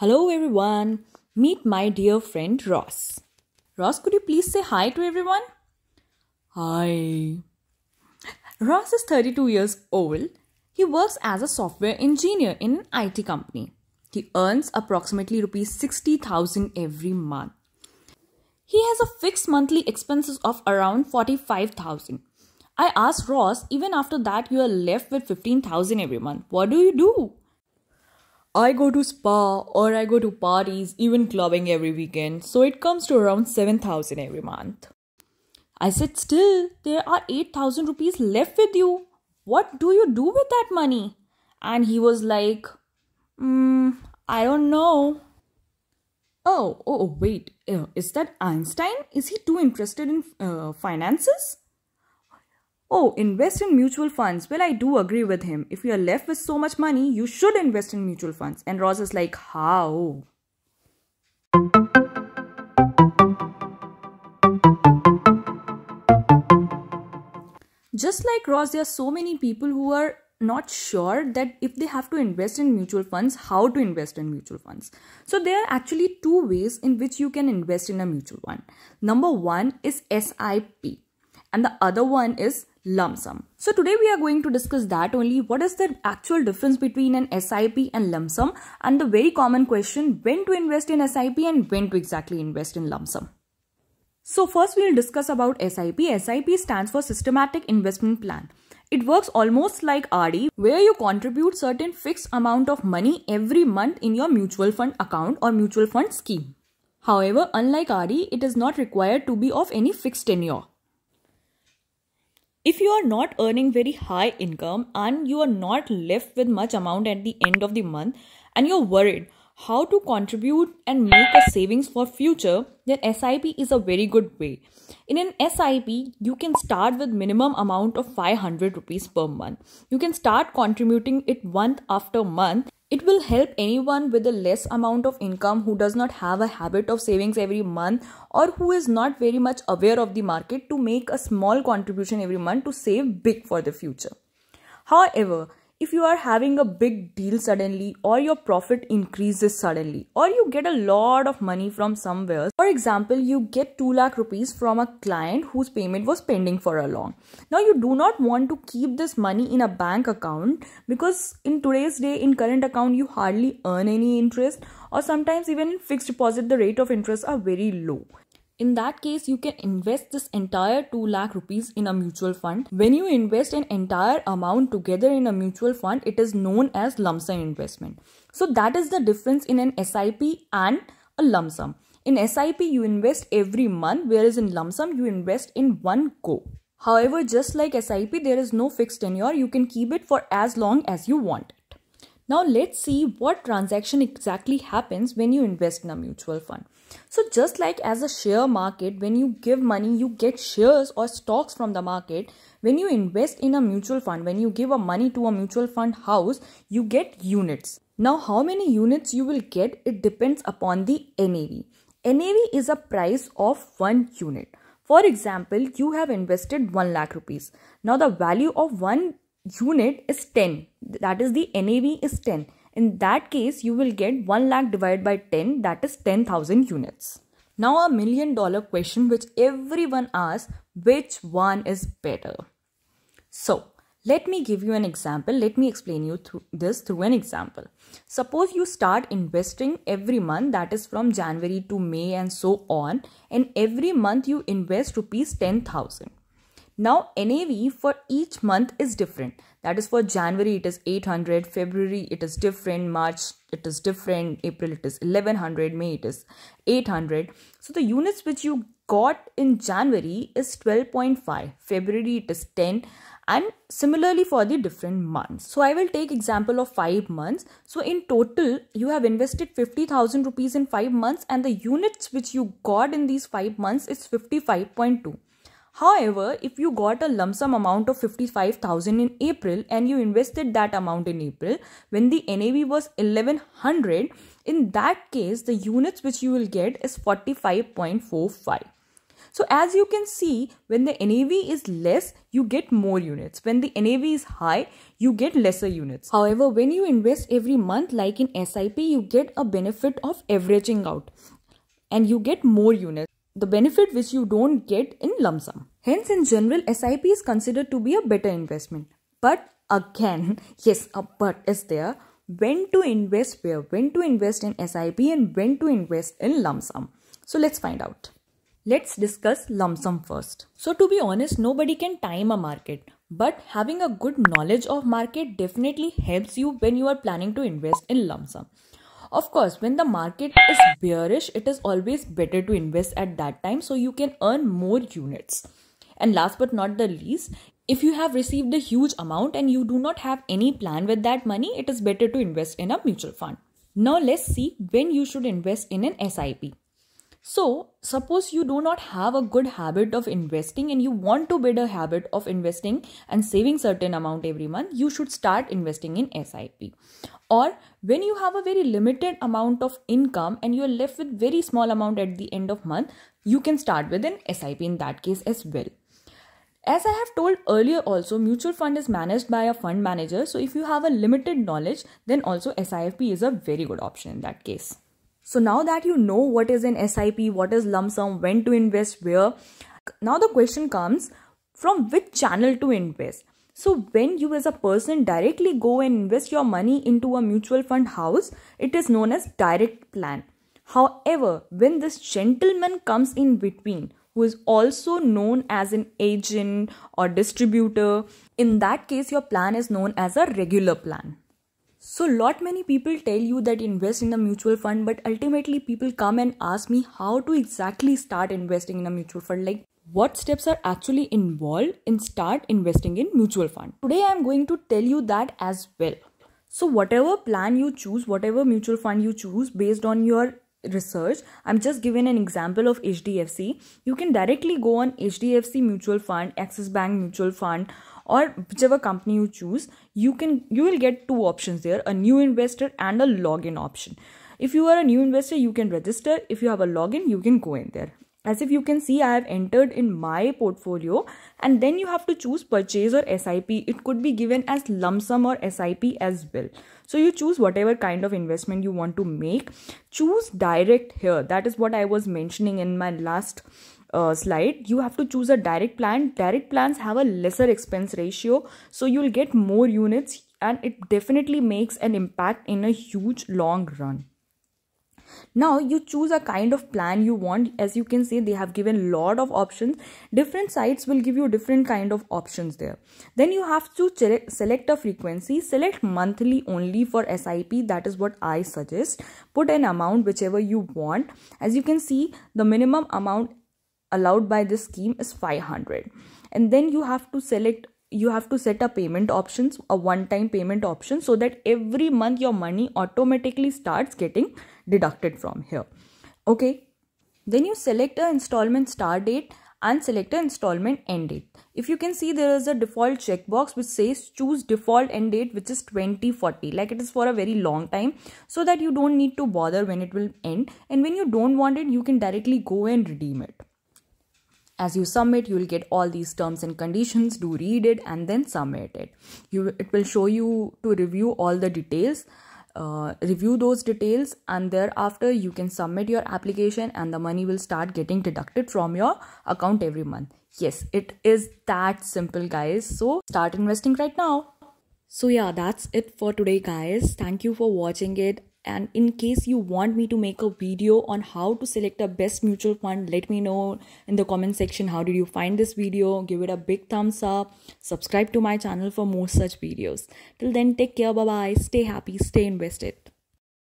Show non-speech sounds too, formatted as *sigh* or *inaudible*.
Hello, everyone. Meet my dear friend Ross. Ross, could you please say hi to everyone? Hi. Ross is 32 years old. He works as a software engineer in an IT company. He earns approximately rupees 60,000 every month. He has a fixed monthly expenses of around 45,000. I asked Ross, even after that you are left with 15,000 every month. What do you do? I go to spa or I go to parties, even clubbing every weekend, so it comes to around 7000 every month. I said, Still, there are 8000 rupees left with you. What do you do with that money? And he was like, hmm, I don't know. Oh, oh, oh wait, uh, is that Einstein? Is he too interested in uh, finances? Oh, invest in mutual funds. Well, I do agree with him. If you are left with so much money, you should invest in mutual funds. And Ross is like, How? Just like Ross, there are so many people who are not sure that if they have to invest in mutual funds, how to invest in mutual funds. So, there are actually two ways in which you can invest in a mutual fund. Number one is SIP, and the other one is lump sum. So today we are going to discuss that only what is the actual difference between an SIP and lump sum and the very common question when to invest in SIP and when to exactly invest in lump sum. So first we'll discuss about SIP. SIP stands for Systematic Investment Plan. It works almost like RD where you contribute certain fixed amount of money every month in your mutual fund account or mutual fund scheme. However, unlike RD, it is not required to be of any fixed tenure if you are not earning very high income and you are not left with much amount at the end of the month and you're worried how to contribute and make a savings for future then sip is a very good way in an sip you can start with minimum amount of 500 rupees per month you can start contributing it month after month it will help anyone with a less amount of income who does not have a habit of savings every month or who is not very much aware of the market to make a small contribution every month to save big for the future. However, if you are having a big deal suddenly or your profit increases suddenly or you get a lot of money from somewhere for example you get 2 lakh rupees from a client whose payment was pending for a long now you do not want to keep this money in a bank account because in today's day in current account you hardly earn any interest or sometimes even in fixed deposit the rate of interest are very low in that case, you can invest this entire 2 lakh rupees in a mutual fund. When you invest an entire amount together in a mutual fund, it is known as lump sum investment. So that is the difference in an SIP and a lump sum. In SIP, you invest every month, whereas in lump sum, you invest in one go. However, just like SIP, there is no fixed tenure. You can keep it for as long as you want it. Now, let's see what transaction exactly happens when you invest in a mutual fund. So, just like as a share market, when you give money, you get shares or stocks from the market. When you invest in a mutual fund, when you give a money to a mutual fund house, you get units. Now, how many units you will get, it depends upon the NAV. NAV is a price of one unit. For example, you have invested 1 lakh rupees. Now, the value of one unit is 10. That is the NAV is 10. In that case, you will get 1 lakh divided by 10, that is 10,000 units. Now, a million dollar question which everyone asks which one is better? So, let me give you an example. Let me explain you through this through an example. Suppose you start investing every month, that is from January to May and so on, and every month you invest rupees 10,000. Now NAV for each month is different. That is for January it is 800, February it is different, March it is different, April it is 1100, May it is 800. So the units which you got in January is 12.5, February it is 10 and similarly for the different months. So I will take example of 5 months. So in total you have invested 50,000 rupees in 5 months and the units which you got in these 5 months is 55.2. However, if you got a lump sum amount of 55,000 in April and you invested that amount in April when the NAV was 1100, in that case, the units which you will get is 45.45. So as you can see, when the NAV is less, you get more units. When the NAV is high, you get lesser units. However, when you invest every month like in SIP, you get a benefit of averaging out and you get more units the benefit which you don't get in lump sum. Hence, in general, SIP is considered to be a better investment. But again, *laughs* yes, a but is there. When to invest where, when to invest in SIP, and when to invest in lump sum. So, let's find out. Let's discuss lump sum first. So, to be honest, nobody can time a market, but having a good knowledge of market definitely helps you when you are planning to invest in lump sum. Of course, when the market is bearish, it is always better to invest at that time so you can earn more units. And last but not the least, if you have received a huge amount and you do not have any plan with that money, it is better to invest in a mutual fund. Now let's see when you should invest in an SIP. So, suppose you do not have a good habit of investing and you want to build a habit of investing and saving certain amount every month, you should start investing in SIP. Or when you have a very limited amount of income and you are left with very small amount at the end of month, you can start with an SIP in that case as well. As I have told earlier also, mutual fund is managed by a fund manager. So if you have a limited knowledge, then also SIP is a very good option in that case. So now that you know what is an SIP, what is lump sum, when to invest where, now the question comes from which channel to invest. So when you as a person directly go and invest your money into a mutual fund house, it is known as direct plan. However, when this gentleman comes in between, who is also known as an agent or distributor, in that case your plan is known as a regular plan. So lot many people tell you that invest in a mutual fund but ultimately people come and ask me how to exactly start investing in a mutual fund like what steps are actually involved in start investing in mutual fund. Today I am going to tell you that as well. So whatever plan you choose, whatever mutual fund you choose based on your research i'm just giving an example of hdfc you can directly go on hdfc mutual fund axis bank mutual fund or whichever company you choose you can you will get two options there a new investor and a login option if you are a new investor you can register if you have a login you can go in there as if you can see i have entered in my portfolio and then you have to choose purchase or sip it could be given as lump sum or sip as well so you choose whatever kind of investment you want to make choose direct here that is what i was mentioning in my last uh, slide you have to choose a direct plan direct plans have a lesser expense ratio so you'll get more units and it definitely makes an impact in a huge long run now you choose a kind of plan you want as you can see they have given lot of options different sites will give you different kind of options there then you have to select a frequency select monthly only for sip that is what i suggest put an amount whichever you want as you can see the minimum amount allowed by this scheme is 500 and then you have to select you have to set a payment options a one time payment option so that every month your money automatically starts getting deducted from here okay then you select a installment start date and select an installment end date. If you can see there is a default checkbox which says choose default end date which is 2040 like it is for a very long time so that you don't need to bother when it will end and when you don't want it you can directly go and redeem it as you submit you will get all these terms and conditions do read it and then submit it you it will show you to review all the details uh, review those details and thereafter you can submit your application and the money will start getting deducted from your account every month yes it is that simple guys so start investing right now so, yeah, that's it for today, guys. Thank you for watching it. And in case you want me to make a video on how to select a best mutual fund, let me know in the comment section how did you find this video. Give it a big thumbs up. Subscribe to my channel for more such videos. Till then, take care. Bye bye. Stay happy. Stay invested.